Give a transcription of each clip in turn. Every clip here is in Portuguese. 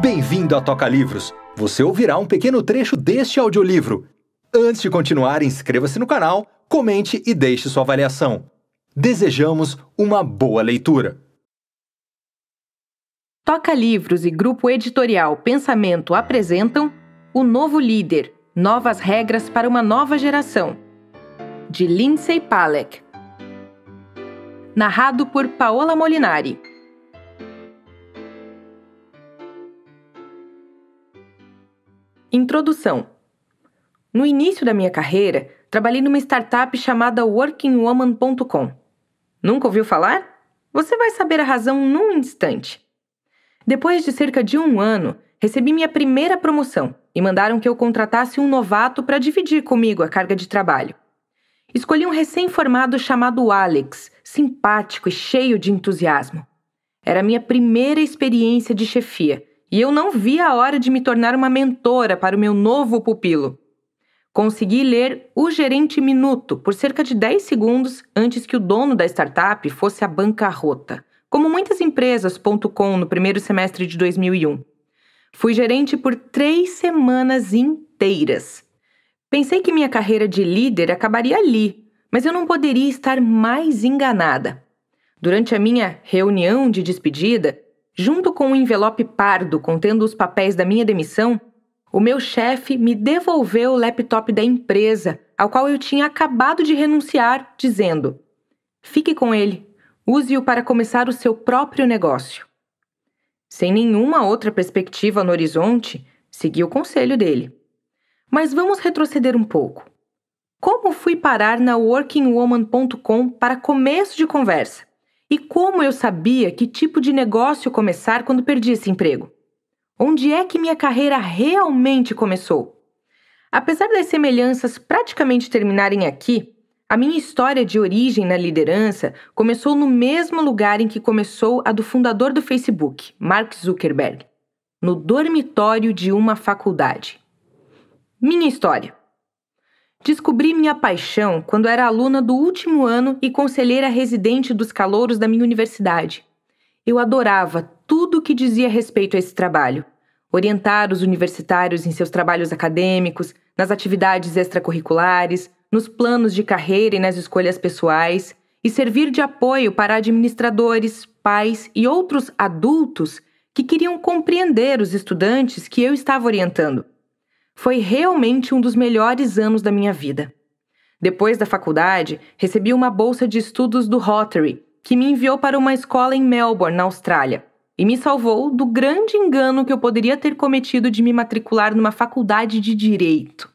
Bem-vindo à Toca Livros. Você ouvirá um pequeno trecho deste audiolivro. Antes de continuar, inscreva-se no canal, comente e deixe sua avaliação. Desejamos uma boa leitura. Toca Livros e Grupo Editorial Pensamento apresentam O Novo Líder: Novas Regras para uma Nova Geração, de Lindsay Palek. Narrado por Paola Molinari. Introdução. No início da minha carreira, trabalhei numa startup chamada workingwoman.com. Nunca ouviu falar? Você vai saber a razão num instante. Depois de cerca de um ano, recebi minha primeira promoção e mandaram que eu contratasse um novato para dividir comigo a carga de trabalho. Escolhi um recém-formado chamado Alex, simpático e cheio de entusiasmo. Era minha primeira experiência de chefia e eu não vi a hora de me tornar uma mentora para o meu novo pupilo. Consegui ler O Gerente Minuto por cerca de 10 segundos antes que o dono da startup fosse à bancarrota, como muitas empresas.com no primeiro semestre de 2001. Fui gerente por três semanas inteiras. Pensei que minha carreira de líder acabaria ali, mas eu não poderia estar mais enganada. Durante a minha reunião de despedida, junto com um envelope pardo contendo os papéis da minha demissão, o meu chefe me devolveu o laptop da empresa, ao qual eu tinha acabado de renunciar, dizendo: Fique com ele, use-o para começar o seu próprio negócio. Sem nenhuma outra perspectiva no horizonte, segui o conselho dele. Mas vamos retroceder um pouco. Como fui parar na workingwoman.com para começo de conversa? E como eu sabia que tipo de negócio começar quando perdi esse emprego? Onde é que minha carreira realmente começou? Apesar das semelhanças praticamente terminarem aqui, a minha história de origem na liderança começou no mesmo lugar em que começou a do fundador do Facebook, Mark Zuckerberg, no dormitório de uma faculdade. Minha história. Descobri minha paixão quando era aluna do último ano e conselheira residente dos calouros da minha universidade. Eu adorava tudo o que dizia respeito a esse trabalho. Orientar os universitários em seus trabalhos acadêmicos, nas atividades extracurriculares, nos planos de carreira e nas escolhas pessoais, e servir de apoio para administradores, pais e outros adultos que queriam compreender os estudantes que eu estava orientando. Foi realmente um dos melhores anos da minha vida. Depois da faculdade, recebi uma bolsa de estudos do Rotary, que me enviou para uma escola em Melbourne, na Austrália, e me salvou do grande engano que eu poderia ter cometido de me matricular numa faculdade de direito.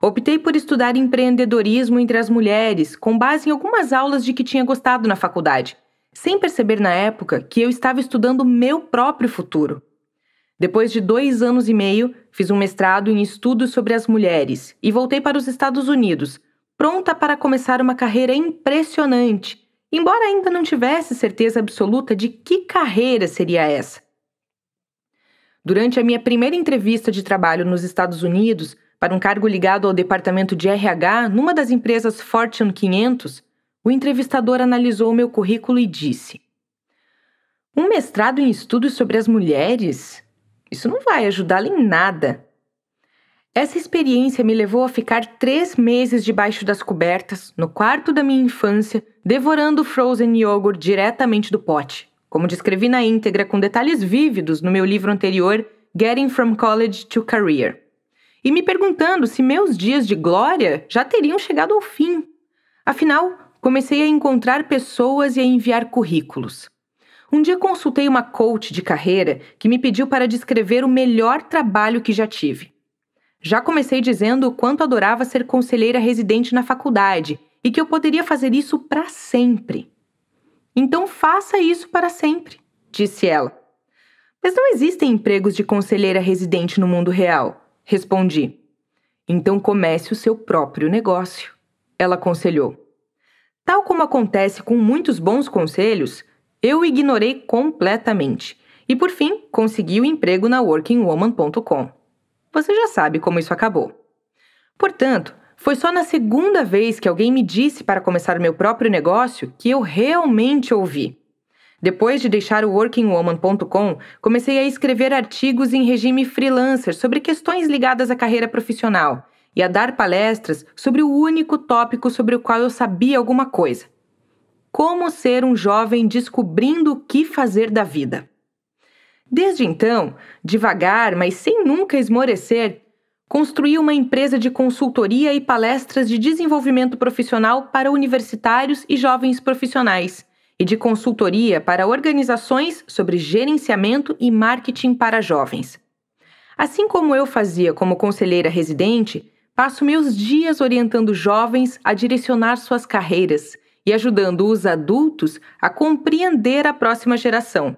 Optei por estudar empreendedorismo entre as mulheres, com base em algumas aulas de que tinha gostado na faculdade, sem perceber na época que eu estava estudando meu próprio futuro. Depois de dois anos e meio, fiz um mestrado em estudos sobre as mulheres e voltei para os Estados Unidos, pronta para começar uma carreira impressionante, embora ainda não tivesse certeza absoluta de que carreira seria essa. Durante a minha primeira entrevista de trabalho nos Estados Unidos, para um cargo ligado ao departamento de RH numa das empresas Fortune 500, o entrevistador analisou meu currículo e disse: Um mestrado em estudos sobre as mulheres? Isso não vai ajudá-la em nada. Essa experiência me levou a ficar três meses debaixo das cobertas, no quarto da minha infância, devorando frozen yogurt diretamente do pote, como descrevi na íntegra com detalhes vívidos no meu livro anterior, Getting from College to Career. E me perguntando se meus dias de glória já teriam chegado ao fim. Afinal, comecei a encontrar pessoas e a enviar currículos. Um dia consultei uma coach de carreira que me pediu para descrever o melhor trabalho que já tive. Já comecei dizendo o quanto adorava ser conselheira residente na faculdade e que eu poderia fazer isso para sempre. Então faça isso para sempre, disse ela. Mas não existem empregos de conselheira residente no mundo real, respondi. Então comece o seu próprio negócio, ela aconselhou. Tal como acontece com muitos bons conselhos, eu ignorei completamente. E por fim, consegui o emprego na workingwoman.com. Você já sabe como isso acabou. Portanto, foi só na segunda vez que alguém me disse para começar meu próprio negócio que eu realmente ouvi. Depois de deixar o workingwoman.com, comecei a escrever artigos em regime freelancer sobre questões ligadas à carreira profissional e a dar palestras sobre o único tópico sobre o qual eu sabia alguma coisa: como ser um jovem descobrindo o que fazer da vida. Desde então, devagar, mas sem nunca esmorecer, construí uma empresa de consultoria e palestras de desenvolvimento profissional para universitários e jovens profissionais, e de consultoria para organizações sobre gerenciamento e marketing para jovens. Assim como eu fazia como conselheira residente, passo meus dias orientando jovens a direcionar suas carreiras, e ajudando os adultos a compreender a próxima geração.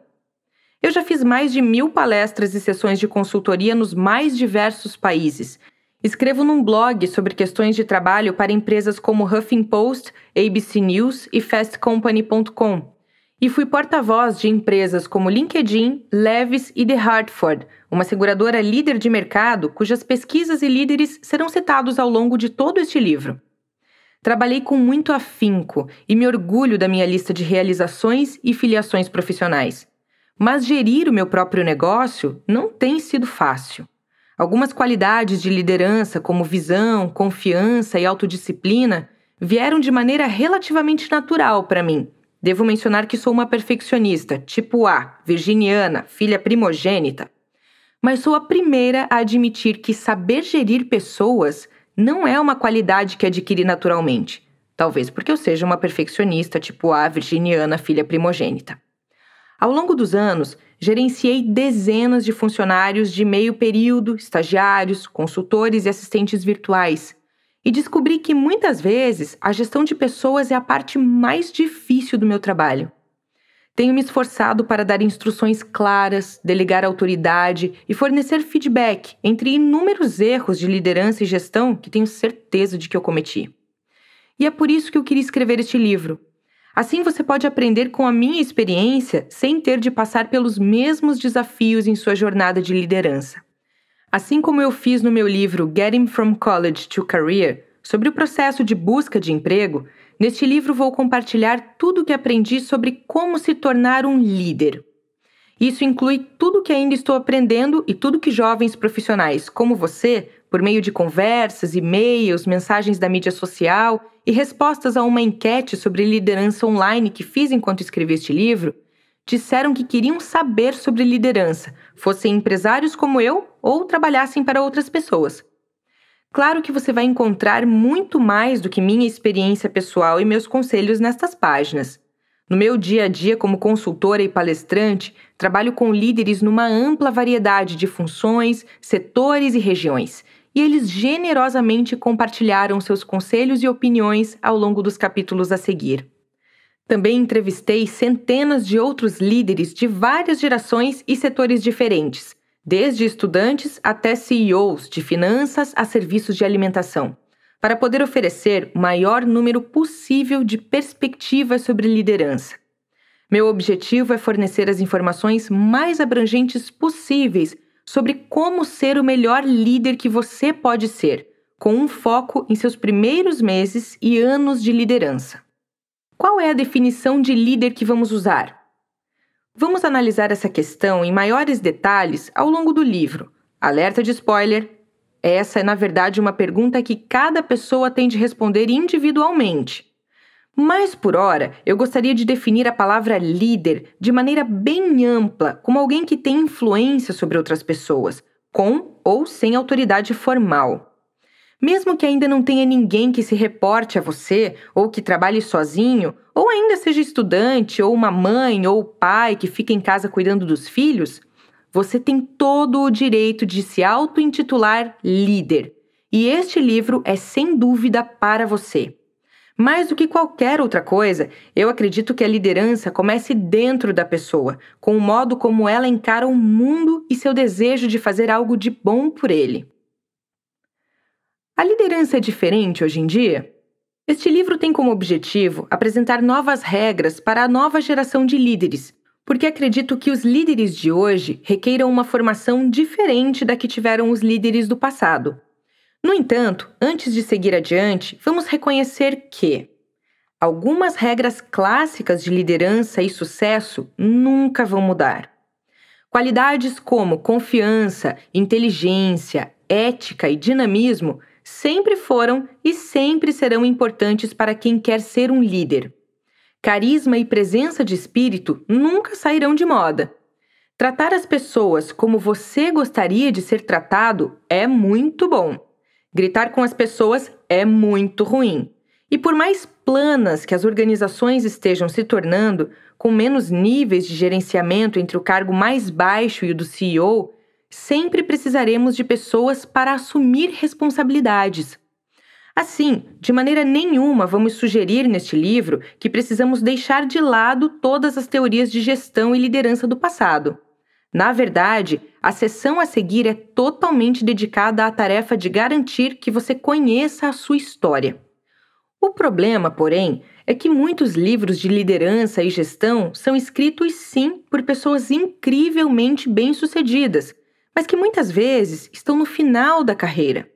Eu já fiz mais de mil palestras e sessões de consultoria nos mais diversos países. Escrevo num blog sobre questões de trabalho para empresas como Huffington Post, ABC News e FastCompany.com. E fui porta-voz de empresas como LinkedIn, Levis e The Hartford, uma seguradora líder de mercado cujas pesquisas e líderes serão citados ao longo de todo este livro. Trabalhei com muito afinco e me orgulho da minha lista de realizações e filiações profissionais. Mas gerir o meu próprio negócio não tem sido fácil. Algumas qualidades de liderança, como visão, confiança e autodisciplina, vieram de maneira relativamente natural para mim. Devo mencionar que sou uma perfeccionista, tipo A, virginiana, filha primogênita. Mas sou a primeira a admitir que saber gerir pessoas não é uma qualidade que adquiri naturalmente. Talvez porque eu seja uma perfeccionista, tipo a virginiana filha primogênita. Ao longo dos anos, gerenciei dezenas de funcionários de meio período, estagiários, consultores e assistentes virtuais. E descobri que muitas vezes a gestão de pessoas é a parte mais difícil do meu trabalho. Tenho me esforçado para dar instruções claras, delegar autoridade e fornecer feedback entre inúmeros erros de liderança e gestão que tenho certeza de que eu cometi. E é por isso que eu queria escrever este livro. Assim você pode aprender com a minha experiência sem ter de passar pelos mesmos desafios em sua jornada de liderança. Assim como eu fiz no meu livro Getting from College to Career, sobre o processo de busca de emprego, Neste livro vou compartilhar tudo o que aprendi sobre como se tornar um líder. Isso inclui tudo que ainda estou aprendendo e tudo que jovens profissionais como você, por meio de conversas, e-mails, mensagens da mídia social e respostas a uma enquete sobre liderança online que fiz enquanto escrevi este livro, disseram que queriam saber sobre liderança, fossem empresários como eu ou trabalhassem para outras pessoas. Claro que você vai encontrar muito mais do que minha experiência pessoal e meus conselhos nestas páginas. No meu dia a dia como consultora e palestrante, trabalho com líderes numa ampla variedade de funções, setores e regiões, e eles generosamente compartilharam seus conselhos e opiniões ao longo dos capítulos a seguir. Também entrevistei centenas de outros líderes de várias gerações e setores diferentes, desde estudantes até CEOs de finanças a serviços de alimentação, para poder oferecer o maior número possível de perspectivas sobre liderança. Meu objetivo é fornecer as informações mais abrangentes possíveis sobre como ser o melhor líder que você pode ser, com um foco em seus primeiros meses e anos de liderança. Qual é a definição de líder que vamos usar? Vamos analisar essa questão em maiores detalhes ao longo do livro. Alerta de spoiler! Essa é, na verdade, uma pergunta que cada pessoa tem de responder individualmente. Mas, por hora, eu gostaria de definir a palavra líder de maneira bem ampla, como alguém que tem influência sobre outras pessoas, com ou sem autoridade formal. Mesmo que ainda não tenha ninguém que se reporte a você, ou que trabalhe sozinho, ou ainda seja estudante, ou uma mãe ou pai que fica em casa cuidando dos filhos, você tem todo o direito de se auto-intitular líder. E este livro é sem dúvida para você. Mais do que qualquer outra coisa, eu acredito que a liderança comece dentro da pessoa, com o modo como ela encara o mundo e seu desejo de fazer algo de bom por ele. A liderança é diferente hoje em dia? Este livro tem como objetivo apresentar novas regras para a nova geração de líderes, porque acredito que os líderes de hoje requeiram uma formação diferente da que tiveram os líderes do passado. No entanto, antes de seguir adiante, vamos reconhecer que algumas regras clássicas de liderança e sucesso nunca vão mudar. Qualidades como confiança, inteligência, ética e dinamismo sempre foram e sempre serão importantes para quem quer ser um líder. Carisma e presença de espírito nunca sairão de moda. Tratar as pessoas como você gostaria de ser tratado é muito bom. Gritar com as pessoas é muito ruim. E por mais planas que as organizações estejam se tornando, com menos níveis de gerenciamento entre o cargo mais baixo e o do CEO, sempre precisaremos de pessoas para assumir responsabilidades. Assim, de maneira nenhuma vamos sugerir neste livro que precisamos deixar de lado todas as teorias de gestão e liderança do passado. Na verdade, a sessão a seguir é totalmente dedicada à tarefa de garantir que você conheça a sua história. O problema, porém, é que muitos livros de liderança e gestão são escritos sim por pessoas incrivelmente bem-sucedidas, mas que muitas vezes estão no final da carreira.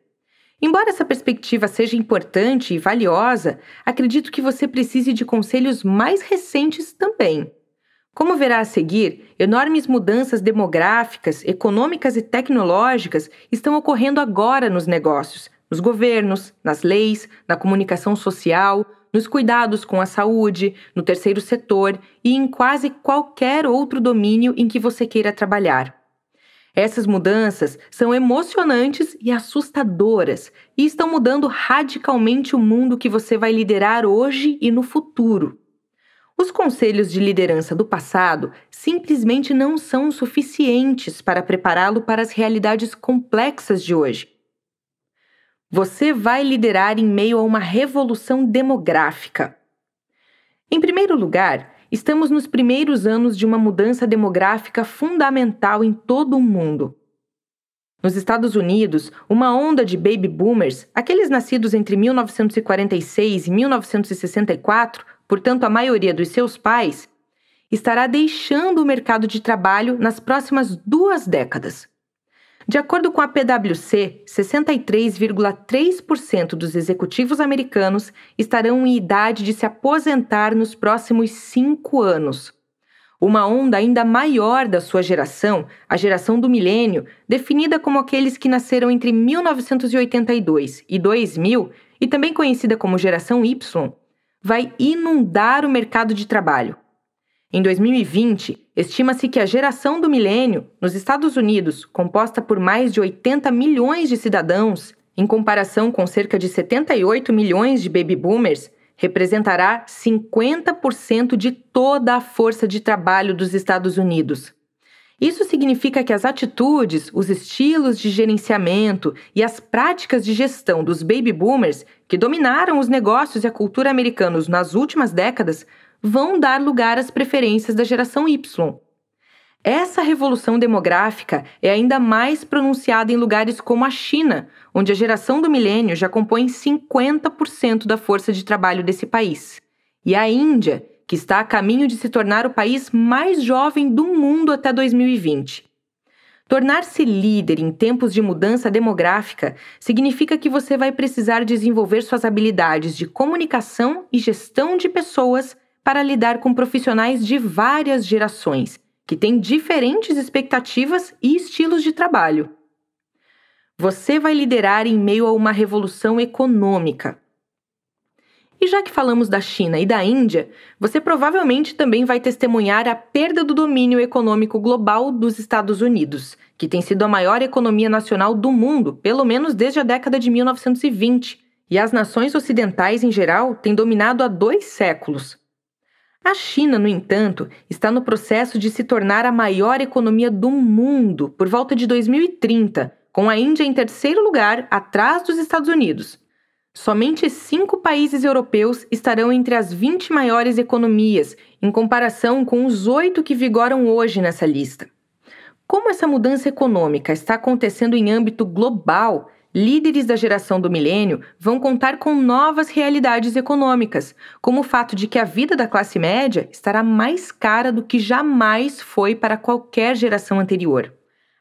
Embora essa perspectiva seja importante e valiosa, acredito que você precise de conselhos mais recentes também. Como verá a seguir, enormes mudanças demográficas, econômicas e tecnológicas estão ocorrendo agora nos negócios, nos governos, nas leis, na comunicação social, nos cuidados com a saúde, no terceiro setor e em quase qualquer outro domínio em que você queira trabalhar. Essas mudanças são emocionantes e assustadoras e estão mudando radicalmente o mundo que você vai liderar hoje e no futuro. Os conselhos de liderança do passado simplesmente não são suficientes para prepará-lo para as realidades complexas de hoje. Você vai liderar em meio a uma revolução demográfica. Em primeiro lugar, Estamos nos primeiros anos de uma mudança demográfica fundamental em todo o mundo. Nos Estados Unidos, uma onda de baby boomers, aqueles nascidos entre 1946 e 1964, portanto a maioria dos seus pais, estará deixando o mercado de trabalho nas próximas duas décadas. De acordo com a PwC, 63,3% dos executivos americanos estarão em idade de se aposentar nos próximos cinco anos. Uma onda ainda maior da sua geração, a geração do milênio, definida como aqueles que nasceram entre 1982 e 2000, e também conhecida como geração Y, vai inundar o mercado de trabalho. Em 2020, estima-se que a geração do milênio, nos Estados Unidos, composta por mais de 80 milhões de cidadãos, em comparação com cerca de 78 milhões de baby boomers, representará 50% de toda a força de trabalho dos Estados Unidos. Isso significa que as atitudes, os estilos de gerenciamento e as práticas de gestão dos baby boomers, que dominaram os negócios e a cultura americanos nas últimas décadas, vão dar lugar às preferências da geração Y. Essa revolução demográfica é ainda mais pronunciada em lugares como a China, onde a geração do milênio já compõe 50% da força de trabalho desse país, e a Índia, que está a caminho de se tornar o país mais jovem do mundo até 2020. Tornar-se líder em tempos de mudança demográfica significa que você vai precisar desenvolver suas habilidades de comunicação e gestão de pessoas para lidar com profissionais de várias gerações, que têm diferentes expectativas e estilos de trabalho. Você vai liderar em meio a uma revolução econômica. E já que falamos da China e da Índia, você provavelmente também vai testemunhar a perda do domínio econômico global dos Estados Unidos, que tem sido a maior economia nacional do mundo, pelo menos desde a década de 1920, e as nações ocidentais em geral têm dominado há dois séculos, a China, no entanto, está no processo de se tornar a maior economia do mundo por volta de 2030, com a Índia em terceiro lugar, atrás dos Estados Unidos. Somente cinco países europeus estarão entre as 20 maiores economias, em comparação com os oito que vigoram hoje nessa lista. Como essa mudança econômica está acontecendo em âmbito global, líderes da geração do milênio vão contar com novas realidades econômicas, como o fato de que a vida da classe média estará mais cara do que jamais foi para qualquer geração anterior.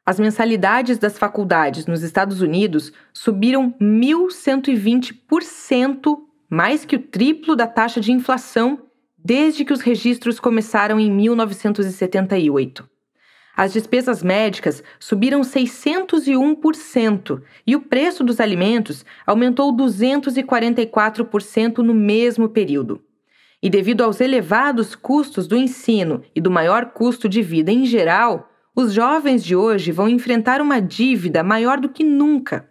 As mensalidades das faculdades nos Estados Unidos subiram 1.120%, mais que o triplo da taxa de inflação, desde que os registros começaram em 1978. As despesas médicas subiram 601% e o preço dos alimentos aumentou 244% no mesmo período. E devido aos elevados custos do ensino e do maior custo de vida em geral, os jovens de hoje vão enfrentar uma dívida maior do que nunca.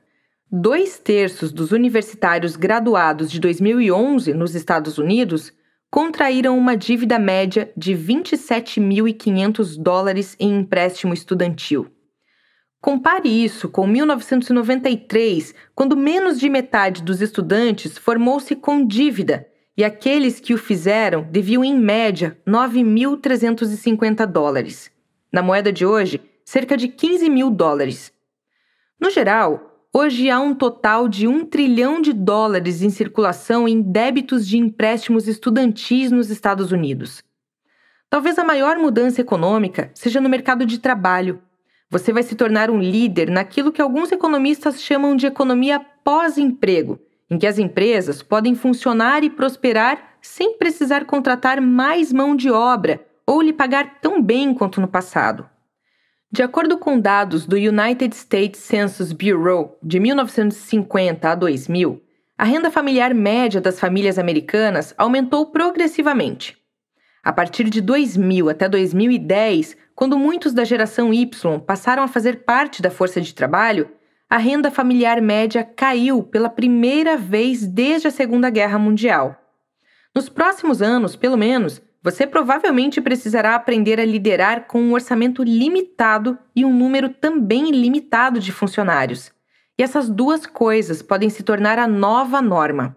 Dois terços dos universitários graduados de 2011 nos Estados Unidos contraíram uma dívida média de 27.500 dólares em empréstimo estudantil. Compare isso com 1993, quando menos de metade dos estudantes formou-se com dívida e aqueles que o fizeram deviam, em média, 9.350 dólares. Na moeda de hoje, cerca de 15 mil dólares. No geral, Hoje há um total de um trilhão de dólares em circulação em débitos de empréstimos estudantis nos Estados Unidos. Talvez a maior mudança econômica seja no mercado de trabalho. Você vai se tornar um líder naquilo que alguns economistas chamam de economia pós-emprego, em que as empresas podem funcionar e prosperar sem precisar contratar mais mão de obra ou lhe pagar tão bem quanto no passado. De acordo com dados do United States Census Bureau de 1950 a 2000, a renda familiar média das famílias americanas aumentou progressivamente. A partir de 2000 até 2010, quando muitos da geração Y passaram a fazer parte da força de trabalho, a renda familiar média caiu pela primeira vez desde a Segunda Guerra Mundial. Nos próximos anos, pelo menos, você provavelmente precisará aprender a liderar com um orçamento limitado e um número também limitado de funcionários. E essas duas coisas podem se tornar a nova norma.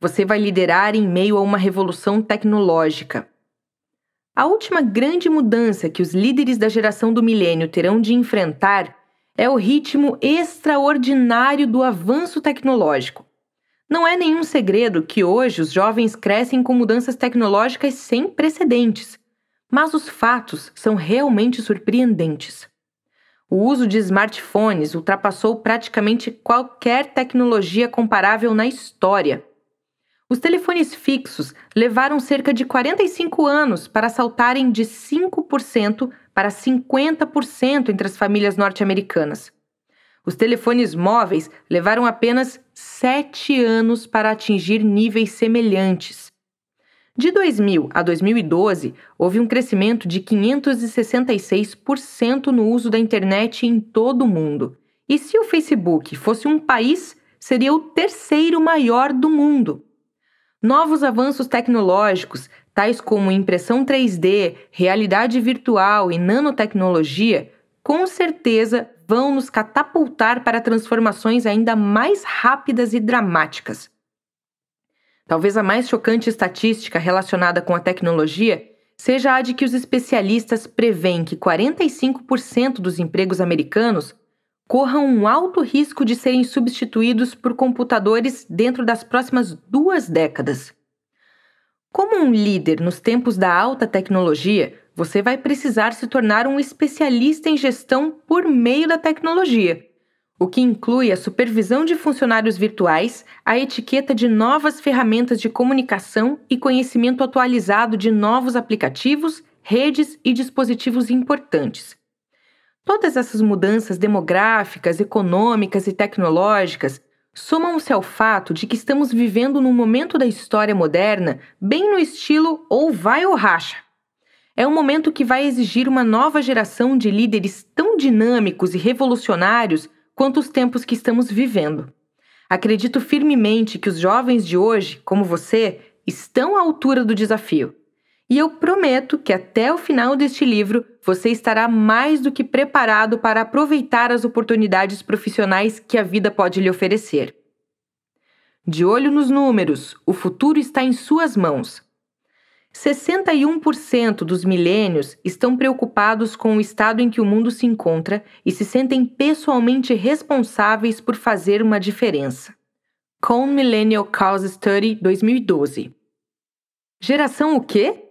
Você vai liderar em meio a uma revolução tecnológica. A última grande mudança que os líderes da geração do milênio terão de enfrentar é o ritmo extraordinário do avanço tecnológico não é nenhum segredo que hoje os jovens crescem com mudanças tecnológicas sem precedentes, mas os fatos são realmente surpreendentes. O uso de smartphones ultrapassou praticamente qualquer tecnologia comparável na história. Os telefones fixos levaram cerca de 45 anos para saltarem de 5% para 50% entre as famílias norte-americanas. Os telefones móveis levaram apenas sete anos para atingir níveis semelhantes. De 2000 a 2012, houve um crescimento de 566% no uso da internet em todo o mundo. E se o Facebook fosse um país, seria o terceiro maior do mundo. Novos avanços tecnológicos, tais como impressão 3D, realidade virtual e nanotecnologia, com certeza vão nos catapultar para transformações ainda mais rápidas e dramáticas. Talvez a mais chocante estatística relacionada com a tecnologia seja a de que os especialistas prevêem que 45% dos empregos americanos corram um alto risco de serem substituídos por computadores dentro das próximas duas décadas. Como um líder nos tempos da alta tecnologia, você vai precisar se tornar um especialista em gestão por meio da tecnologia, o que inclui a supervisão de funcionários virtuais, a etiqueta de novas ferramentas de comunicação e conhecimento atualizado de novos aplicativos, redes e dispositivos importantes. Todas essas mudanças demográficas, econômicas e tecnológicas somam-se ao fato de que estamos vivendo num momento da história moderna bem no estilo ou vai ou racha, é um momento que vai exigir uma nova geração de líderes tão dinâmicos e revolucionários quanto os tempos que estamos vivendo. Acredito firmemente que os jovens de hoje, como você, estão à altura do desafio. E eu prometo que até o final deste livro você estará mais do que preparado para aproveitar as oportunidades profissionais que a vida pode lhe oferecer. De olho nos números, o futuro está em suas mãos. 61% dos milênios estão preocupados com o estado em que o mundo se encontra e se sentem pessoalmente responsáveis por fazer uma diferença. Com Millennial Cause Study 2012. Geração o quê?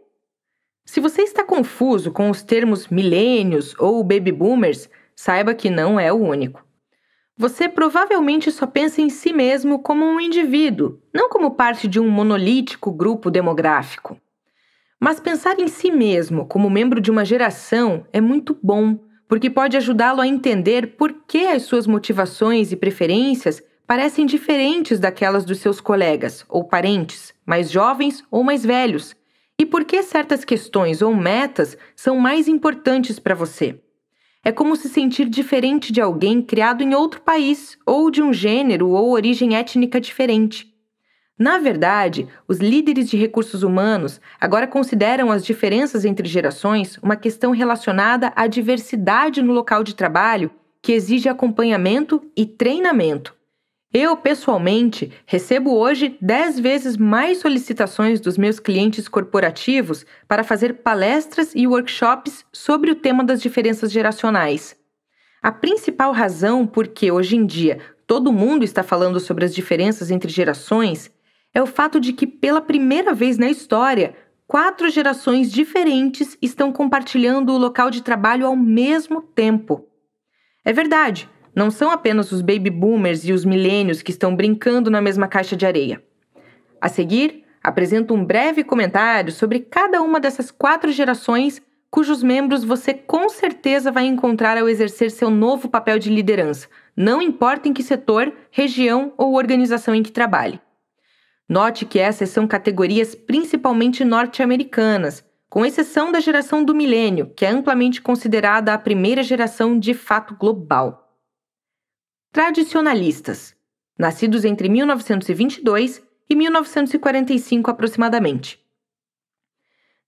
Se você está confuso com os termos milênios ou baby boomers, saiba que não é o único. Você provavelmente só pensa em si mesmo como um indivíduo, não como parte de um monolítico grupo demográfico. Mas pensar em si mesmo como membro de uma geração é muito bom, porque pode ajudá-lo a entender por que as suas motivações e preferências parecem diferentes daquelas dos seus colegas ou parentes, mais jovens ou mais velhos, e por que certas questões ou metas são mais importantes para você. É como se sentir diferente de alguém criado em outro país ou de um gênero ou origem étnica diferente. Na verdade, os líderes de recursos humanos agora consideram as diferenças entre gerações uma questão relacionada à diversidade no local de trabalho que exige acompanhamento e treinamento. Eu, pessoalmente, recebo hoje dez vezes mais solicitações dos meus clientes corporativos para fazer palestras e workshops sobre o tema das diferenças geracionais. A principal razão por que, hoje em dia, todo mundo está falando sobre as diferenças entre gerações é o fato de que, pela primeira vez na história, quatro gerações diferentes estão compartilhando o local de trabalho ao mesmo tempo. É verdade, não são apenas os baby boomers e os milênios que estão brincando na mesma caixa de areia. A seguir, apresento um breve comentário sobre cada uma dessas quatro gerações cujos membros você com certeza vai encontrar ao exercer seu novo papel de liderança, não importa em que setor, região ou organização em que trabalhe. Note que essas são categorias principalmente norte-americanas, com exceção da geração do milênio, que é amplamente considerada a primeira geração de fato global. Tradicionalistas, nascidos entre 1922 e 1945 aproximadamente.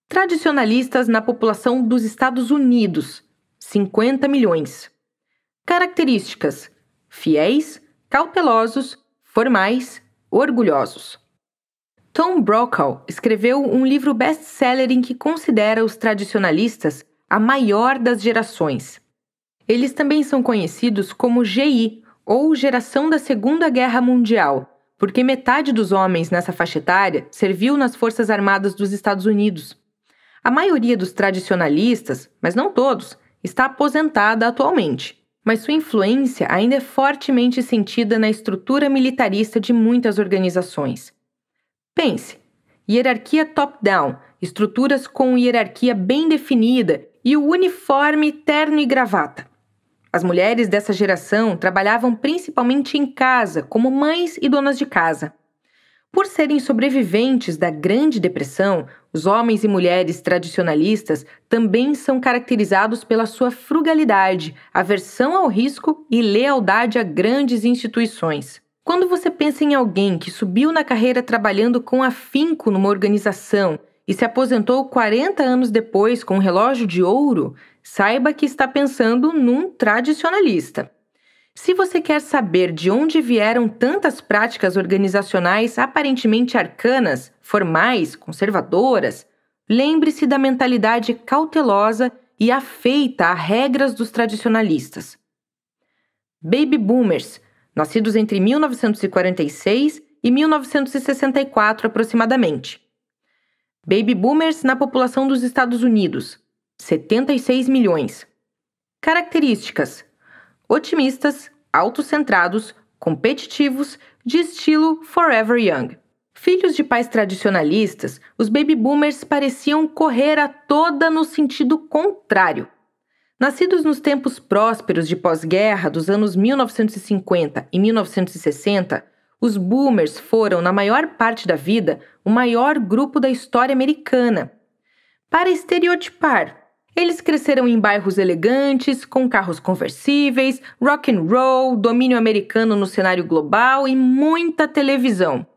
Tradicionalistas na população dos Estados Unidos, 50 milhões. Características: fiéis, cautelosos, formais, orgulhosos. Tom Brokaw escreveu um livro best-seller em que considera os tradicionalistas a maior das gerações. Eles também são conhecidos como GI, ou Geração da Segunda Guerra Mundial, porque metade dos homens nessa faixa etária serviu nas Forças Armadas dos Estados Unidos. A maioria dos tradicionalistas, mas não todos, está aposentada atualmente, mas sua influência ainda é fortemente sentida na estrutura militarista de muitas organizações. Pense: hierarquia top-down, estruturas com hierarquia bem definida e o uniforme terno e gravata. As mulheres dessa geração trabalhavam principalmente em casa, como mães e donas de casa. Por serem sobreviventes da Grande Depressão, os homens e mulheres tradicionalistas também são caracterizados pela sua frugalidade, aversão ao risco e lealdade a grandes instituições. Quando você pensa em alguém que subiu na carreira trabalhando com afinco numa organização e se aposentou 40 anos depois com um relógio de ouro, saiba que está pensando num tradicionalista. Se você quer saber de onde vieram tantas práticas organizacionais aparentemente arcanas, formais, conservadoras, lembre-se da mentalidade cautelosa e afeita a regras dos tradicionalistas. Baby boomers nascidos entre 1946 e 1964 aproximadamente. Baby boomers na população dos Estados Unidos, 76 milhões. Características: otimistas, autocentrados, competitivos, de estilo forever young. Filhos de pais tradicionalistas, os baby boomers pareciam correr a toda no sentido contrário. Nascidos nos tempos prósperos de pós-guerra dos anos 1950 e 1960, os boomers foram, na maior parte da vida, o maior grupo da história americana. Para estereotipar, eles cresceram em bairros elegantes, com carros conversíveis, rock and roll, domínio americano no cenário global e muita televisão.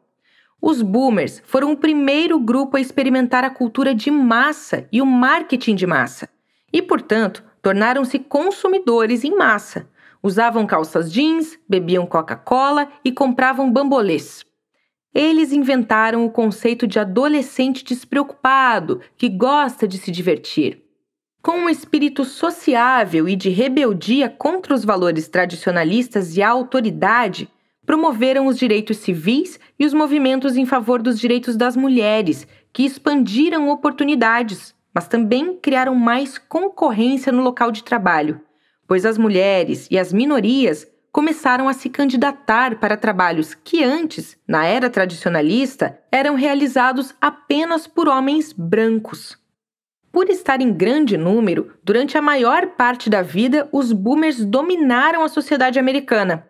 Os boomers foram o primeiro grupo a experimentar a cultura de massa e o marketing de massa, e, portanto, tornaram-se consumidores em massa. Usavam calças jeans, bebiam Coca-Cola e compravam bambolês. Eles inventaram o conceito de adolescente despreocupado, que gosta de se divertir. Com um espírito sociável e de rebeldia contra os valores tradicionalistas e a autoridade, promoveram os direitos civis e os movimentos em favor dos direitos das mulheres, que expandiram oportunidades mas também criaram mais concorrência no local de trabalho, pois as mulheres e as minorias começaram a se candidatar para trabalhos que antes, na era tradicionalista, eram realizados apenas por homens brancos. Por estar em grande número, durante a maior parte da vida, os boomers dominaram a sociedade americana.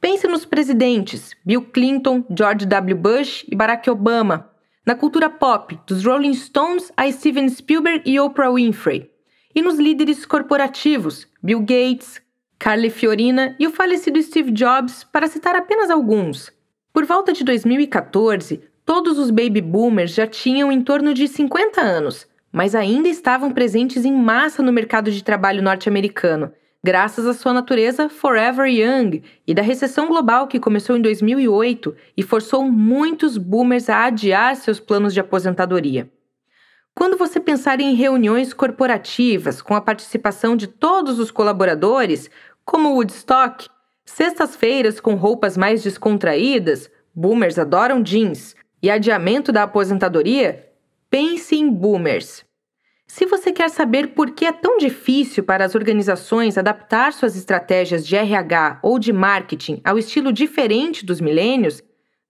Pense nos presidentes Bill Clinton, George W. Bush e Barack Obama, na cultura pop, dos Rolling Stones a Steven Spielberg e Oprah Winfrey, e nos líderes corporativos, Bill Gates, Carly Fiorina e o falecido Steve Jobs, para citar apenas alguns. Por volta de 2014, todos os baby boomers já tinham em torno de 50 anos, mas ainda estavam presentes em massa no mercado de trabalho norte-americano Graças à sua natureza forever young e da recessão global que começou em 2008 e forçou muitos boomers a adiar seus planos de aposentadoria. Quando você pensar em reuniões corporativas com a participação de todos os colaboradores, como Woodstock, sextas-feiras com roupas mais descontraídas, boomers adoram jeans, e adiamento da aposentadoria, pense em boomers. Se você quer saber por que é tão difícil para as organizações adaptar suas estratégias de RH ou de marketing ao estilo diferente dos milênios,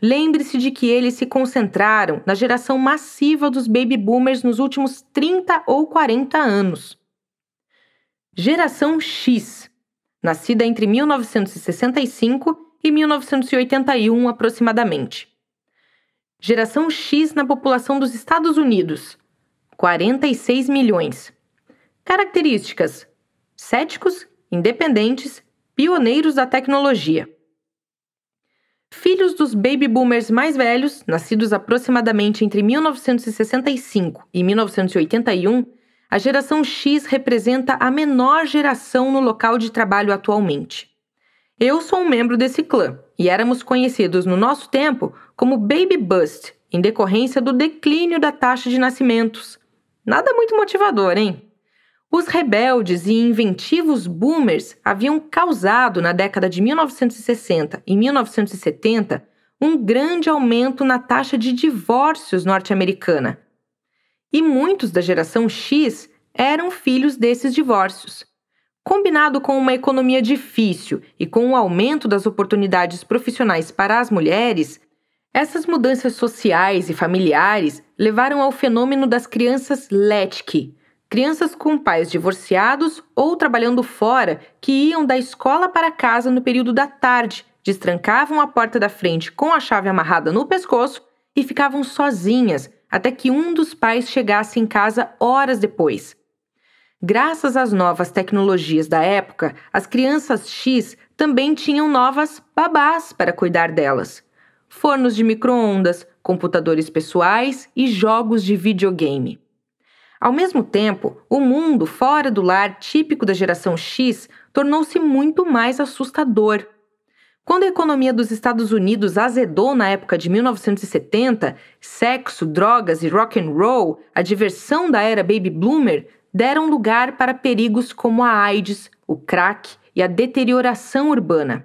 lembre-se de que eles se concentraram na geração massiva dos baby boomers nos últimos 30 ou 40 anos. Geração X, nascida entre 1965 e 1981 aproximadamente. Geração X na população dos Estados Unidos 46 milhões. Características: céticos, independentes, pioneiros da tecnologia. Filhos dos baby boomers mais velhos, nascidos aproximadamente entre 1965 e 1981, a geração X representa a menor geração no local de trabalho atualmente. Eu sou um membro desse clã e éramos conhecidos no nosso tempo como Baby Bust, em decorrência do declínio da taxa de nascimentos, Nada muito motivador, hein? Os rebeldes e inventivos boomers haviam causado na década de 1960 e 1970 um grande aumento na taxa de divórcios norte-americana. E muitos da geração X eram filhos desses divórcios. Combinado com uma economia difícil e com o aumento das oportunidades profissionais para as mulheres, essas mudanças sociais e familiares levaram ao fenômeno das crianças LETC, crianças com pais divorciados ou trabalhando fora que iam da escola para casa no período da tarde, destrancavam a porta da frente com a chave amarrada no pescoço e ficavam sozinhas até que um dos pais chegasse em casa horas depois. Graças às novas tecnologias da época, as crianças X também tinham novas babás para cuidar delas fornos de microondas, computadores pessoais e jogos de videogame. Ao mesmo tempo, o mundo fora do lar típico da geração X tornou-se muito mais assustador. Quando a economia dos Estados Unidos azedou na época de 1970, sexo, drogas e rock and roll, a diversão da era baby bloomer, deram lugar para perigos como a AIDS, o crack e a deterioração urbana.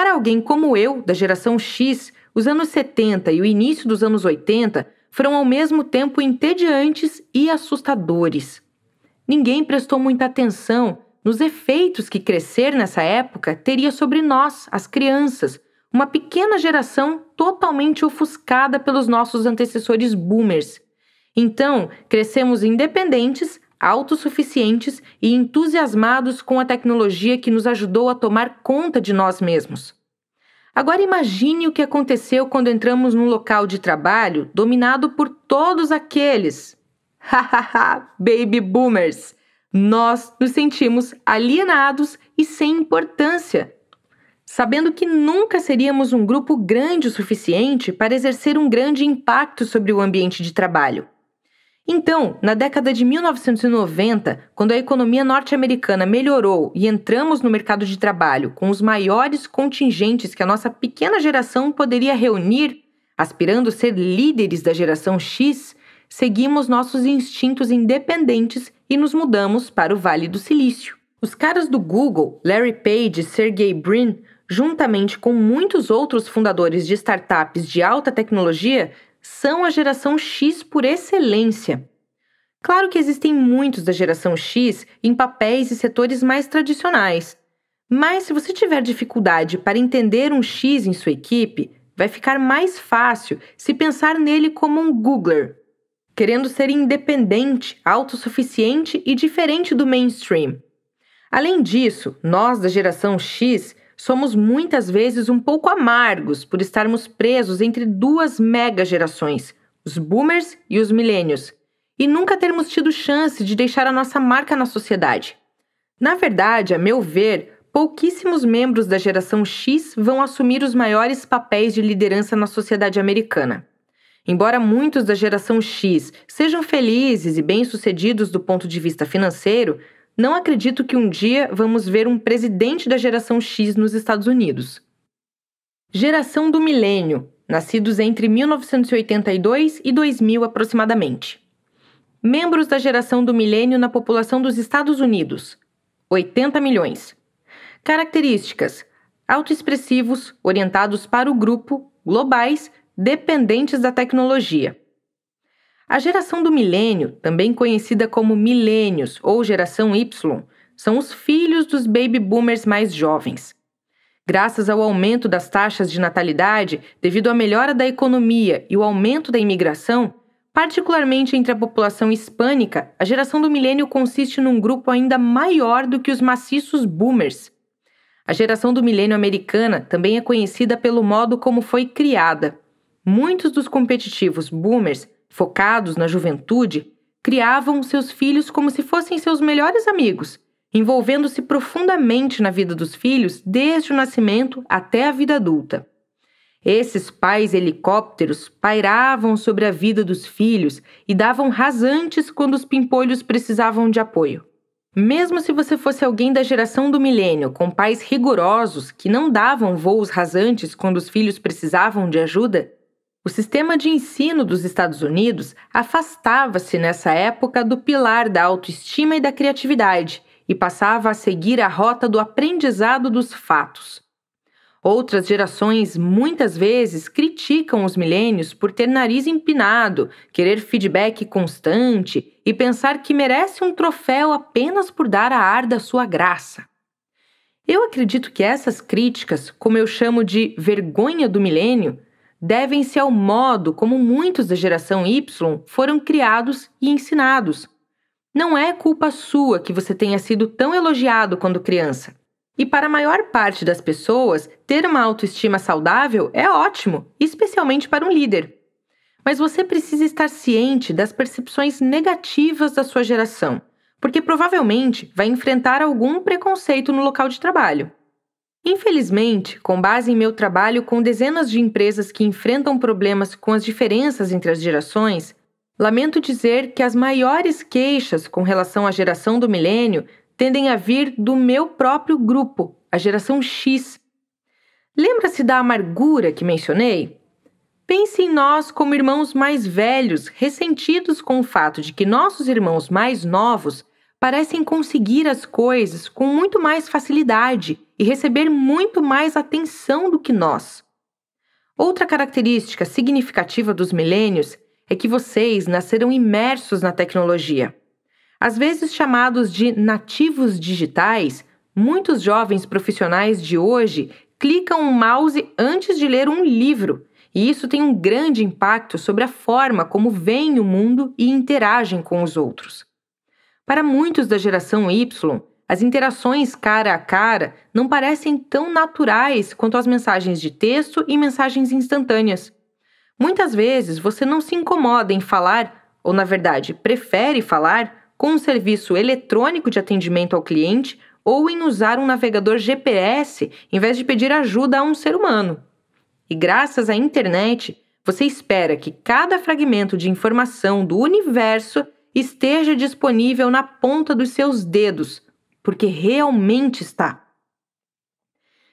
Para alguém como eu, da geração X, os anos 70 e o início dos anos 80 foram ao mesmo tempo entediantes e assustadores. Ninguém prestou muita atenção nos efeitos que crescer nessa época teria sobre nós, as crianças, uma pequena geração totalmente ofuscada pelos nossos antecessores boomers. Então, crescemos independentes, autossuficientes e entusiasmados com a tecnologia que nos ajudou a tomar conta de nós mesmos. Agora imagine o que aconteceu quando entramos num local de trabalho dominado por todos aqueles. Hahaha, baby boomers! Nós nos sentimos alienados e sem importância, sabendo que nunca seríamos um grupo grande o suficiente para exercer um grande impacto sobre o ambiente de trabalho. Então, na década de 1990, quando a economia norte-americana melhorou e entramos no mercado de trabalho com os maiores contingentes que a nossa pequena geração poderia reunir, aspirando ser líderes da geração X, seguimos nossos instintos independentes e nos mudamos para o Vale do Silício. Os caras do Google, Larry Page e Sergey Brin, juntamente com muitos outros fundadores de startups de alta tecnologia, são a geração X por excelência. Claro que existem muitos da geração X em papéis e setores mais tradicionais, mas se você tiver dificuldade para entender um X em sua equipe, vai ficar mais fácil se pensar nele como um Googler, querendo ser independente, autossuficiente e diferente do mainstream. Além disso, nós da geração X somos muitas vezes um pouco amargos por estarmos presos entre duas mega gerações, os boomers e os milênios, e nunca termos tido chance de deixar a nossa marca na sociedade. Na verdade, a meu ver, pouquíssimos membros da geração X vão assumir os maiores papéis de liderança na sociedade americana. Embora muitos da geração X sejam felizes e bem-sucedidos do ponto de vista financeiro, não acredito que um dia vamos ver um presidente da geração X nos Estados Unidos. Geração do milênio, nascidos entre 1982 e 2000 aproximadamente. Membros da geração do milênio na população dos Estados Unidos, 80 milhões. Características: autoexpressivos, orientados para o grupo, globais, dependentes da tecnologia. A geração do milênio, também conhecida como milênios ou geração Y, são os filhos dos baby boomers mais jovens. Graças ao aumento das taxas de natalidade, devido à melhora da economia e o aumento da imigração, particularmente entre a população hispânica, a geração do milênio consiste num grupo ainda maior do que os maciços boomers. A geração do milênio americana também é conhecida pelo modo como foi criada. Muitos dos competitivos boomers focados na juventude, criavam seus filhos como se fossem seus melhores amigos, envolvendo-se profundamente na vida dos filhos desde o nascimento até a vida adulta. Esses pais helicópteros pairavam sobre a vida dos filhos e davam rasantes quando os pimpolhos precisavam de apoio. Mesmo se você fosse alguém da geração do milênio, com pais rigorosos que não davam voos rasantes quando os filhos precisavam de ajuda, o sistema de ensino dos Estados Unidos afastava-se nessa época do pilar da autoestima e da criatividade e passava a seguir a rota do aprendizado dos fatos. Outras gerações muitas vezes criticam os milênios por ter nariz empinado, querer feedback constante e pensar que merece um troféu apenas por dar a ar da sua graça. Eu acredito que essas críticas, como eu chamo de vergonha do milênio, devem-se ao modo como muitos da geração Y foram criados e ensinados. Não é culpa sua que você tenha sido tão elogiado quando criança. E para a maior parte das pessoas, ter uma autoestima saudável é ótimo, especialmente para um líder. Mas você precisa estar ciente das percepções negativas da sua geração, porque provavelmente vai enfrentar algum preconceito no local de trabalho. Infelizmente, com base em meu trabalho com dezenas de empresas que enfrentam problemas com as diferenças entre as gerações, lamento dizer que as maiores queixas com relação à geração do milênio tendem a vir do meu próprio grupo, a geração X. Lembra-se da amargura que mencionei? Pense em nós como irmãos mais velhos, ressentidos com o fato de que nossos irmãos mais novos parecem conseguir as coisas com muito mais facilidade e receber muito mais atenção do que nós. Outra característica significativa dos milênios é que vocês nasceram imersos na tecnologia. Às vezes chamados de nativos digitais, muitos jovens profissionais de hoje clicam o um mouse antes de ler um livro, e isso tem um grande impacto sobre a forma como veem o mundo e interagem com os outros. Para muitos da geração Y, as interações cara a cara não parecem tão naturais quanto as mensagens de texto e mensagens instantâneas. Muitas vezes você não se incomoda em falar, ou na verdade prefere falar, com um serviço eletrônico de atendimento ao cliente ou em usar um navegador GPS em vez de pedir ajuda a um ser humano. E graças à internet, você espera que cada fragmento de informação do universo esteja disponível na ponta dos seus dedos, porque realmente está.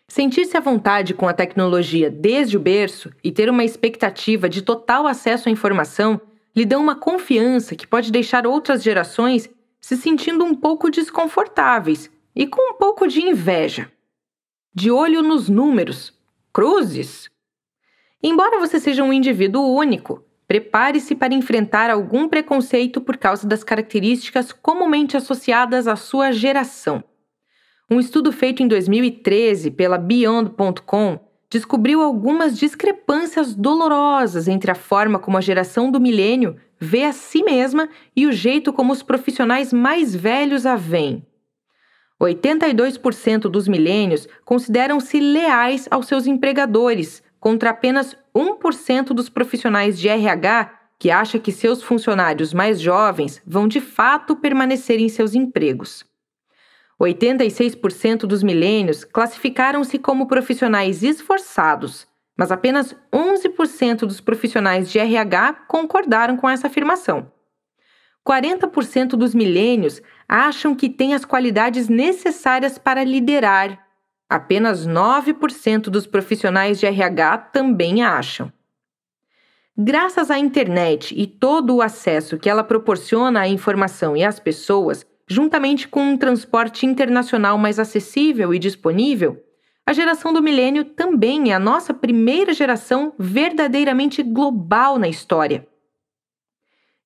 Sentir-se à vontade com a tecnologia desde o berço e ter uma expectativa de total acesso à informação lhe dão uma confiança que pode deixar outras gerações se sentindo um pouco desconfortáveis e com um pouco de inveja. De olho nos números, cruzes. Embora você seja um indivíduo único, Prepare-se para enfrentar algum preconceito por causa das características comumente associadas à sua geração. Um estudo feito em 2013 pela Beyond.com descobriu algumas discrepâncias dolorosas entre a forma como a geração do milênio vê a si mesma e o jeito como os profissionais mais velhos a veem. 82% dos milênios consideram-se leais aos seus empregadores, contra apenas 1% dos profissionais de RH que acha que seus funcionários mais jovens vão de fato permanecer em seus empregos. 86% dos milênios classificaram-se como profissionais esforçados, mas apenas 11% dos profissionais de RH concordaram com essa afirmação. 40% dos milênios acham que têm as qualidades necessárias para liderar, Apenas 9% dos profissionais de RH também acham. Graças à internet e todo o acesso que ela proporciona à informação e às pessoas, juntamente com um transporte internacional mais acessível e disponível, a geração do milênio também é a nossa primeira geração verdadeiramente global na história.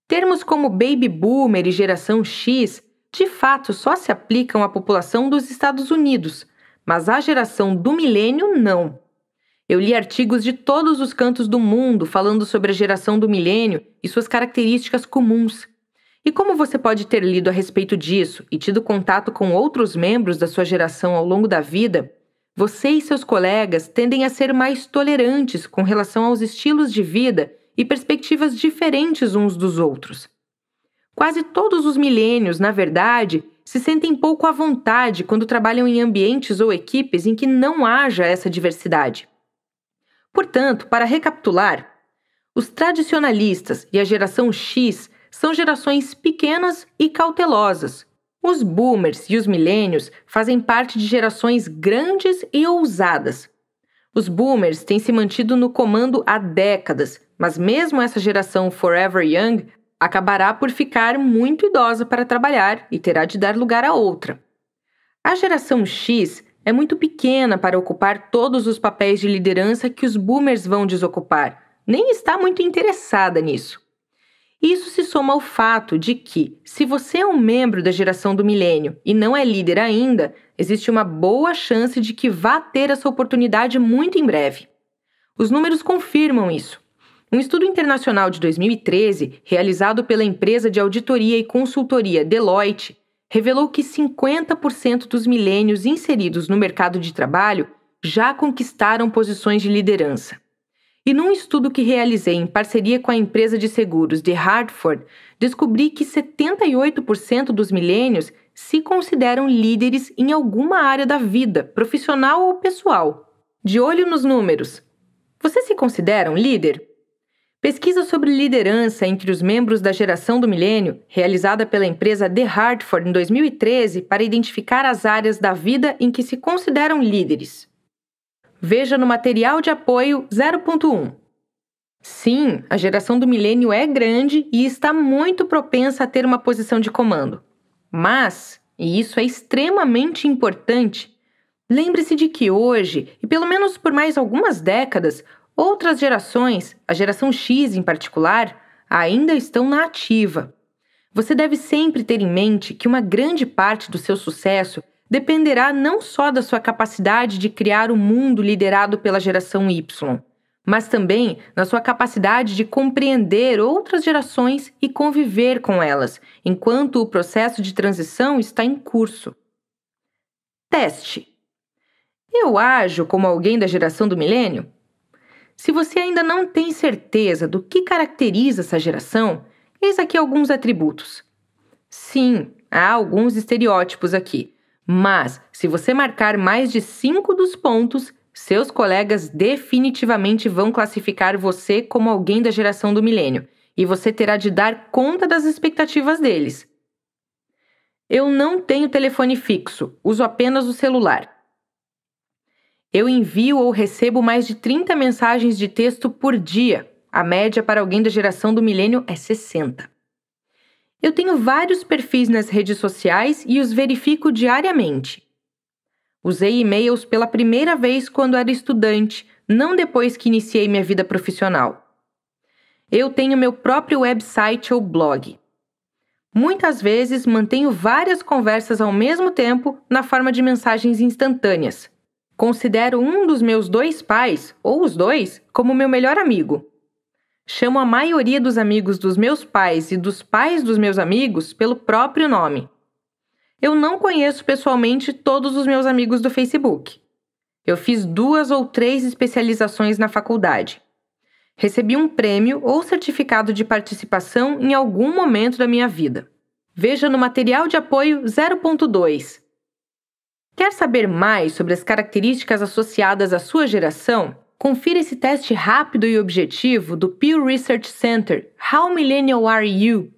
Termos como baby boomer e geração X de fato só se aplicam à população dos Estados Unidos, mas a geração do milênio não. Eu li artigos de todos os cantos do mundo falando sobre a geração do milênio e suas características comuns. E como você pode ter lido a respeito disso e tido contato com outros membros da sua geração ao longo da vida, você e seus colegas tendem a ser mais tolerantes com relação aos estilos de vida e perspectivas diferentes uns dos outros. Quase todos os milênios, na verdade, se sentem pouco à vontade quando trabalham em ambientes ou equipes em que não haja essa diversidade. Portanto, para recapitular, os tradicionalistas e a geração X são gerações pequenas e cautelosas. Os boomers e os milênios fazem parte de gerações grandes e ousadas. Os boomers têm se mantido no comando há décadas, mas mesmo essa geração Forever Young acabará por ficar muito idosa para trabalhar e terá de dar lugar a outra. A geração X é muito pequena para ocupar todos os papéis de liderança que os boomers vão desocupar, nem está muito interessada nisso. Isso se soma ao fato de que, se você é um membro da geração do milênio e não é líder ainda, existe uma boa chance de que vá ter essa oportunidade muito em breve. Os números confirmam isso. Um estudo internacional de 2013, realizado pela empresa de auditoria e consultoria Deloitte, revelou que 50% dos milênios inseridos no mercado de trabalho já conquistaram posições de liderança. E num estudo que realizei em parceria com a empresa de seguros de Hartford, descobri que 78% dos milênios se consideram líderes em alguma área da vida, profissional ou pessoal. De olho nos números. Você se considera um líder? Pesquisa sobre liderança entre os membros da geração do milênio, realizada pela empresa The Hartford em 2013 para identificar as áreas da vida em que se consideram líderes. Veja no material de apoio 0.1. Sim, a geração do milênio é grande e está muito propensa a ter uma posição de comando. Mas, e isso é extremamente importante, lembre-se de que hoje, e pelo menos por mais algumas décadas, Outras gerações, a geração X em particular, ainda estão na ativa. Você deve sempre ter em mente que uma grande parte do seu sucesso dependerá não só da sua capacidade de criar o um mundo liderado pela geração Y, mas também na sua capacidade de compreender outras gerações e conviver com elas, enquanto o processo de transição está em curso. Teste: Eu ajo como alguém da geração do milênio? Se você ainda não tem certeza do que caracteriza essa geração, eis aqui alguns atributos. Sim, há alguns estereótipos aqui, mas se você marcar mais de cinco dos pontos, seus colegas definitivamente vão classificar você como alguém da geração do milênio e você terá de dar conta das expectativas deles. Eu não tenho telefone fixo, uso apenas o celular. Eu envio ou recebo mais de 30 mensagens de texto por dia. A média para alguém da geração do milênio é 60. Eu tenho vários perfis nas redes sociais e os verifico diariamente. Usei e-mails pela primeira vez quando era estudante, não depois que iniciei minha vida profissional. Eu tenho meu próprio website ou blog. Muitas vezes mantenho várias conversas ao mesmo tempo na forma de mensagens instantâneas, Considero um dos meus dois pais, ou os dois, como meu melhor amigo. Chamo a maioria dos amigos dos meus pais e dos pais dos meus amigos pelo próprio nome. Eu não conheço pessoalmente todos os meus amigos do Facebook. Eu fiz duas ou três especializações na faculdade. Recebi um prêmio ou certificado de participação em algum momento da minha vida. Veja no material de apoio 0.2 Quer saber mais sobre as características associadas à sua geração? Confira esse teste rápido e objetivo do Pew Research Center How Millennial Are You?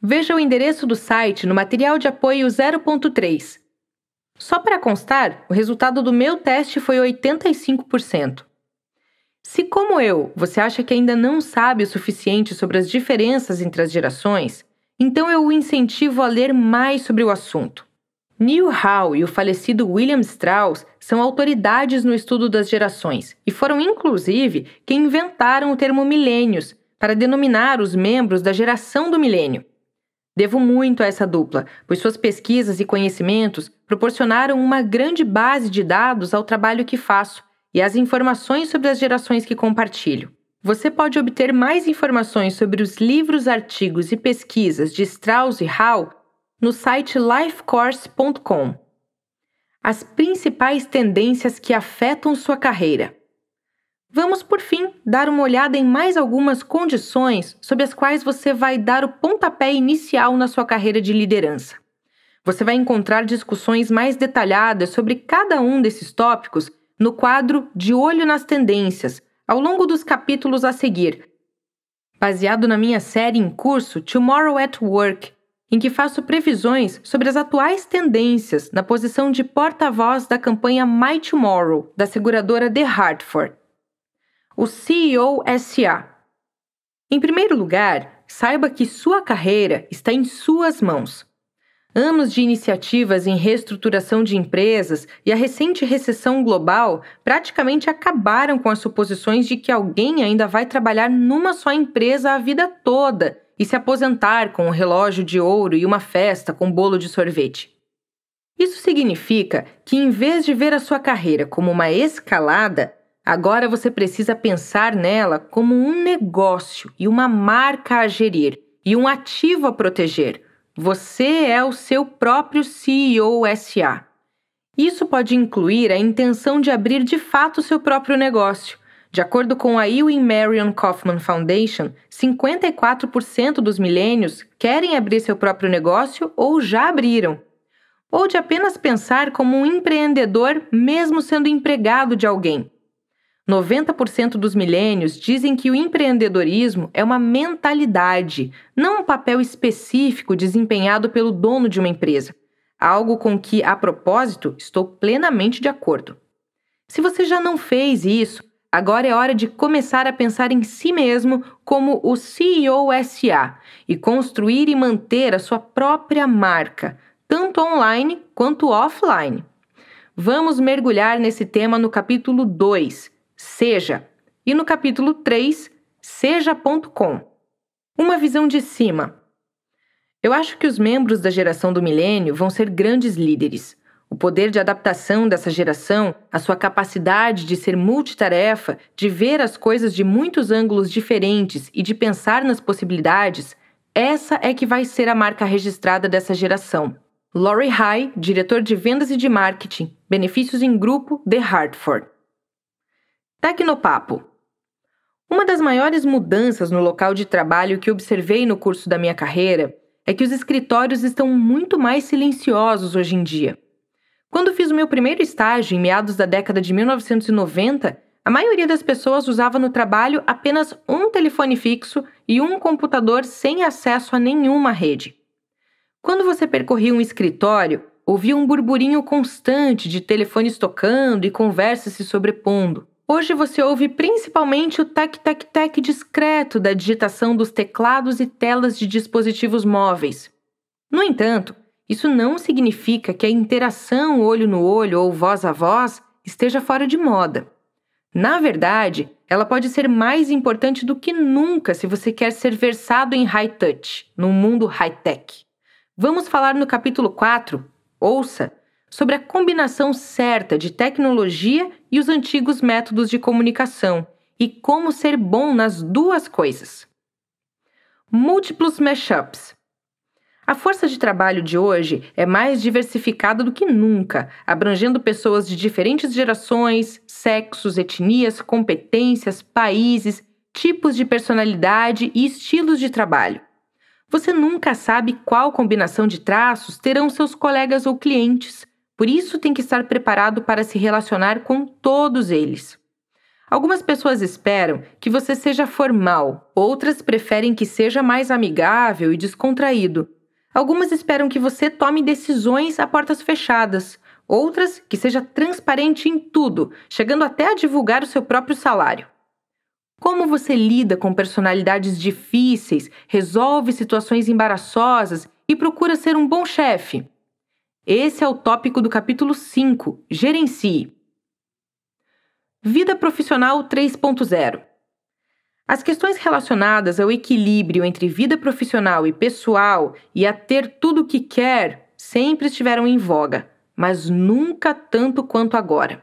Veja o endereço do site no material de apoio 0.3. Só para constar, o resultado do meu teste foi 85%. Se, como eu, você acha que ainda não sabe o suficiente sobre as diferenças entre as gerações, então eu o incentivo a ler mais sobre o assunto. Neil Howe e o falecido William Strauss são autoridades no estudo das gerações e foram, inclusive, quem inventaram o termo milênios para denominar os membros da geração do milênio. Devo muito a essa dupla, pois suas pesquisas e conhecimentos proporcionaram uma grande base de dados ao trabalho que faço e às informações sobre as gerações que compartilho. Você pode obter mais informações sobre os livros, artigos e pesquisas de Strauss e Howe no site lifecourse.com. As principais tendências que afetam sua carreira. Vamos, por fim, dar uma olhada em mais algumas condições sobre as quais você vai dar o pontapé inicial na sua carreira de liderança. Você vai encontrar discussões mais detalhadas sobre cada um desses tópicos no quadro De Olho nas Tendências, ao longo dos capítulos a seguir, baseado na minha série em curso Tomorrow at Work, em que faço previsões sobre as atuais tendências na posição de porta-voz da campanha My Tomorrow, da seguradora The Hartford. O CEO SA. Em primeiro lugar, saiba que sua carreira está em suas mãos. Anos de iniciativas em reestruturação de empresas e a recente recessão global praticamente acabaram com as suposições de que alguém ainda vai trabalhar numa só empresa a vida toda e se aposentar com um relógio de ouro e uma festa com bolo de sorvete. Isso significa que, em vez de ver a sua carreira como uma escalada, agora você precisa pensar nela como um negócio e uma marca a gerir e um ativo a proteger. Você é o seu próprio CEO SA. Isso pode incluir a intenção de abrir de fato seu próprio negócio de acordo com a Ewing Marion Kaufman Foundation, 54% dos milênios querem abrir seu próprio negócio ou já abriram, ou de apenas pensar como um empreendedor mesmo sendo empregado de alguém. 90% dos milênios dizem que o empreendedorismo é uma mentalidade, não um papel específico desempenhado pelo dono de uma empresa. Algo com que, a propósito, estou plenamente de acordo. Se você já não fez isso, Agora é hora de começar a pensar em si mesmo como o CEO SA e construir e manter a sua própria marca, tanto online quanto offline. Vamos mergulhar nesse tema no capítulo 2, Seja, e no capítulo 3, Seja.com. Uma visão de cima. Eu acho que os membros da geração do milênio vão ser grandes líderes. O poder de adaptação dessa geração, a sua capacidade de ser multitarefa, de ver as coisas de muitos ângulos diferentes e de pensar nas possibilidades, essa é que vai ser a marca registrada dessa geração. Laurie High, diretor de vendas e de marketing, benefícios em grupo de Hartford. Tecnopapo. Uma das maiores mudanças no local de trabalho que observei no curso da minha carreira é que os escritórios estão muito mais silenciosos hoje em dia. Quando fiz o meu primeiro estágio, em meados da década de 1990, a maioria das pessoas usava no trabalho apenas um telefone fixo e um computador sem acesso a nenhuma rede. Quando você percorria um escritório, ouvia um burburinho constante de telefones tocando e conversas se sobrepondo. Hoje você ouve principalmente o tec-tec-tec discreto da digitação dos teclados e telas de dispositivos móveis. No entanto, isso não significa que a interação olho no olho ou voz a voz esteja fora de moda. Na verdade, ela pode ser mais importante do que nunca se você quer ser versado em high touch, num mundo high tech. Vamos falar no capítulo 4, ouça, sobre a combinação certa de tecnologia e os antigos métodos de comunicação e como ser bom nas duas coisas. Múltiplos mashups a força de trabalho de hoje é mais diversificada do que nunca, abrangendo pessoas de diferentes gerações, sexos, etnias, competências, países, tipos de personalidade e estilos de trabalho. Você nunca sabe qual combinação de traços terão seus colegas ou clientes, por isso tem que estar preparado para se relacionar com todos eles. Algumas pessoas esperam que você seja formal, outras preferem que seja mais amigável e descontraído. Algumas esperam que você tome decisões a portas fechadas, outras que seja transparente em tudo, chegando até a divulgar o seu próprio salário. Como você lida com personalidades difíceis, resolve situações embaraçosas e procura ser um bom chefe? Esse é o tópico do capítulo 5, Gerencie. Vida Profissional 3.0 as questões relacionadas ao equilíbrio entre vida profissional e pessoal e a ter tudo o que quer sempre estiveram em voga, mas nunca tanto quanto agora.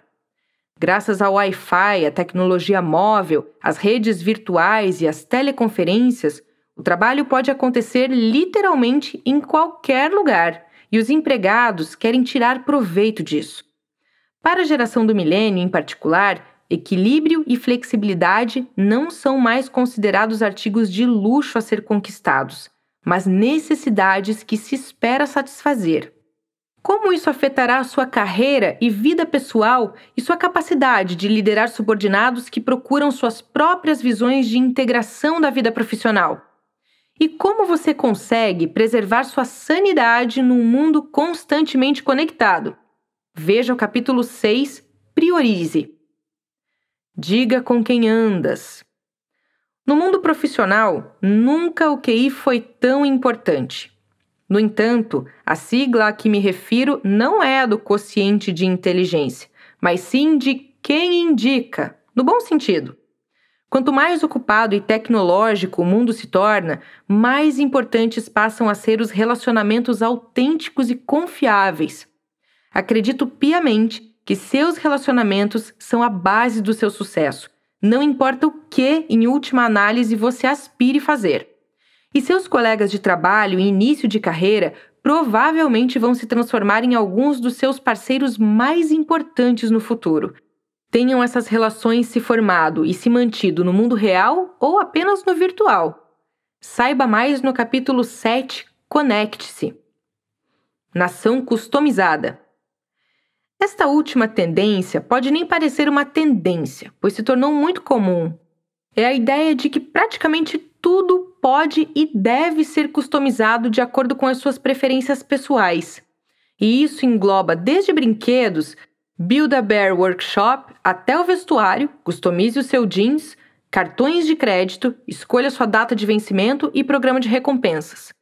Graças ao Wi-Fi, à tecnologia móvel, às redes virtuais e às teleconferências, o trabalho pode acontecer literalmente em qualquer lugar e os empregados querem tirar proveito disso. Para a geração do milênio, em particular, Equilíbrio e flexibilidade não são mais considerados artigos de luxo a ser conquistados, mas necessidades que se espera satisfazer. Como isso afetará sua carreira e vida pessoal e sua capacidade de liderar subordinados que procuram suas próprias visões de integração da vida profissional? E como você consegue preservar sua sanidade num mundo constantemente conectado? Veja o capítulo 6 Priorize. Diga com quem andas. No mundo profissional, nunca o QI foi tão importante. No entanto, a sigla a que me refiro não é a do quociente de inteligência, mas sim de quem indica, no bom sentido. Quanto mais ocupado e tecnológico o mundo se torna, mais importantes passam a ser os relacionamentos autênticos e confiáveis. Acredito piamente que seus relacionamentos são a base do seu sucesso, não importa o que, em última análise, você aspire fazer. E seus colegas de trabalho e início de carreira provavelmente vão se transformar em alguns dos seus parceiros mais importantes no futuro. Tenham essas relações se formado e se mantido no mundo real ou apenas no virtual. Saiba mais no capítulo 7 Conecte-se. Nação customizada. Esta última tendência pode nem parecer uma tendência, pois se tornou muito comum. É a ideia de que praticamente tudo pode e deve ser customizado de acordo com as suas preferências pessoais. E isso engloba desde brinquedos, Build a Bear Workshop, até o vestuário, customize o seu jeans, cartões de crédito, escolha sua data de vencimento e programa de recompensas.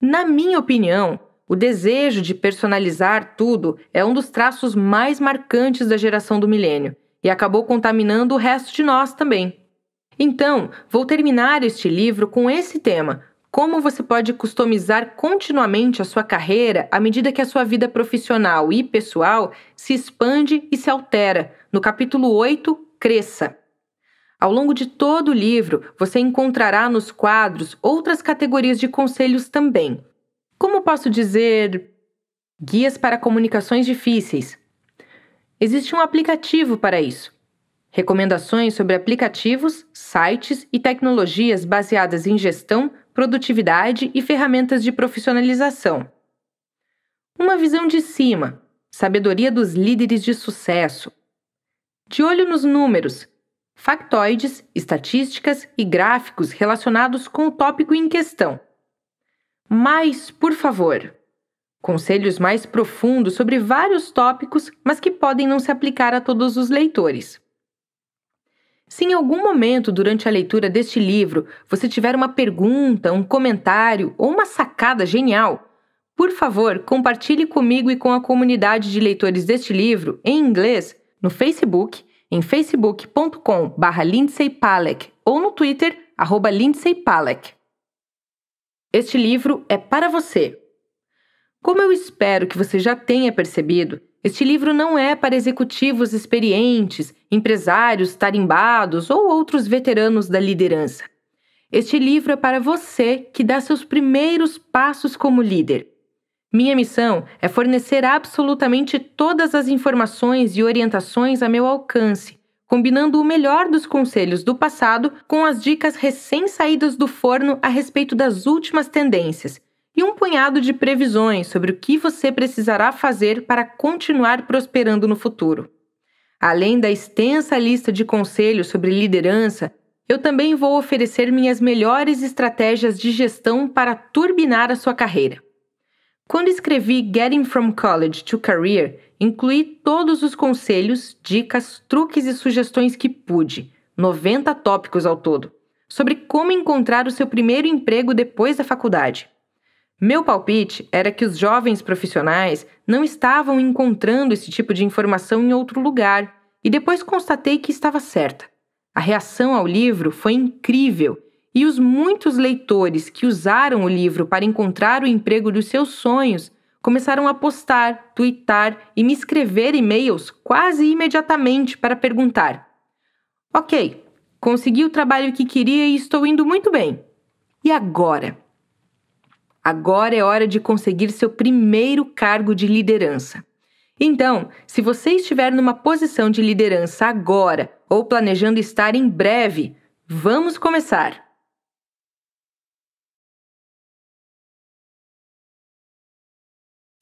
Na minha opinião, o desejo de personalizar tudo é um dos traços mais marcantes da geração do milênio e acabou contaminando o resto de nós também. Então, vou terminar este livro com esse tema: como você pode customizar continuamente a sua carreira à medida que a sua vida profissional e pessoal se expande e se altera, no capítulo 8, Cresça. Ao longo de todo o livro, você encontrará nos quadros outras categorias de conselhos também, como posso dizer guias para comunicações difíceis? Existe um aplicativo para isso. Recomendações sobre aplicativos, sites e tecnologias baseadas em gestão, produtividade e ferramentas de profissionalização. Uma visão de cima, sabedoria dos líderes de sucesso. De olho nos números, factoides, estatísticas e gráficos relacionados com o tópico em questão mais, por favor. Conselhos mais profundos sobre vários tópicos, mas que podem não se aplicar a todos os leitores. Se em algum momento durante a leitura deste livro você tiver uma pergunta, um comentário ou uma sacada genial, por favor, compartilhe comigo e com a comunidade de leitores deste livro em inglês no Facebook, em facebook.com/lindseypalek ou no Twitter @lindseypalek. Este livro é para você. Como eu espero que você já tenha percebido, este livro não é para executivos experientes, empresários tarimbados ou outros veteranos da liderança. Este livro é para você que dá seus primeiros passos como líder. Minha missão é fornecer absolutamente todas as informações e orientações a meu alcance combinando o melhor dos conselhos do passado com as dicas recém-saídas do forno a respeito das últimas tendências e um punhado de previsões sobre o que você precisará fazer para continuar prosperando no futuro. Além da extensa lista de conselhos sobre liderança, eu também vou oferecer minhas melhores estratégias de gestão para turbinar a sua carreira. Quando escrevi Getting from College to Career, incluí todos os conselhos, dicas, truques e sugestões que pude, 90 tópicos ao todo, sobre como encontrar o seu primeiro emprego depois da faculdade. Meu palpite era que os jovens profissionais não estavam encontrando esse tipo de informação em outro lugar, e depois constatei que estava certa. A reação ao livro foi incrível e os muitos leitores que usaram o livro para encontrar o emprego dos seus sonhos começaram a postar, twittar e me escrever e-mails quase imediatamente para perguntar: Ok, consegui o trabalho que queria e estou indo muito bem. E agora? Agora é hora de conseguir seu primeiro cargo de liderança. Então, se você estiver numa posição de liderança agora ou planejando estar em breve, vamos começar!